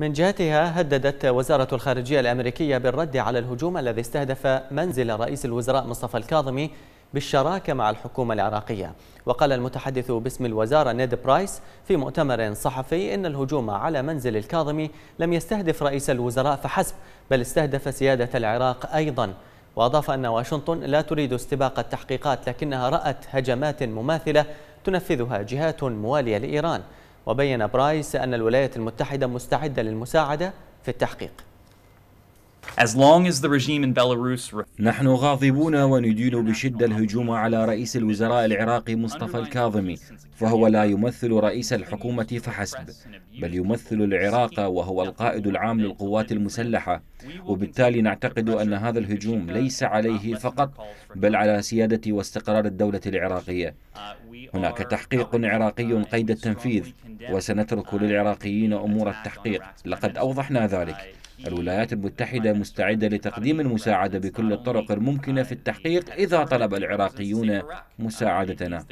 من جهتها هددت وزارة الخارجية الأمريكية بالرد على الهجوم الذي استهدف منزل رئيس الوزراء مصطفى الكاظمي بالشراكة مع الحكومة العراقية وقال المتحدث باسم الوزارة نيد برايس في مؤتمر صحفي إن الهجوم على منزل الكاظمي لم يستهدف رئيس الوزراء فحسب بل استهدف سيادة العراق أيضاً وأضاف أن واشنطن لا تريد استباق التحقيقات لكنها رأت هجمات مماثلة تنفذها جهات موالية لإيران وبين برايس أن الولايات المتحدة مستعدة للمساعدة في التحقيق نحن غاضبون وندين بشدة الهجوم على رئيس الوزراء العراقي مصطفى الكاظمي فهو لا يمثل رئيس الحكومة فحسب بل يمثل العراق وهو القائد العام للقوات المسلحة وبالتالي نعتقد أن هذا الهجوم ليس عليه فقط بل على سيادة واستقرار الدولة العراقية uh, هناك تحقيق عراقي قيد التنفيذ وسنترك للعراقيين أمور التحقيق لقد أوضحنا ذلك الولايات المتحدة مستعدة لتقديم المساعدة بكل الطرق الممكنة في التحقيق إذا طلب العراقيون uh, مساعدتنا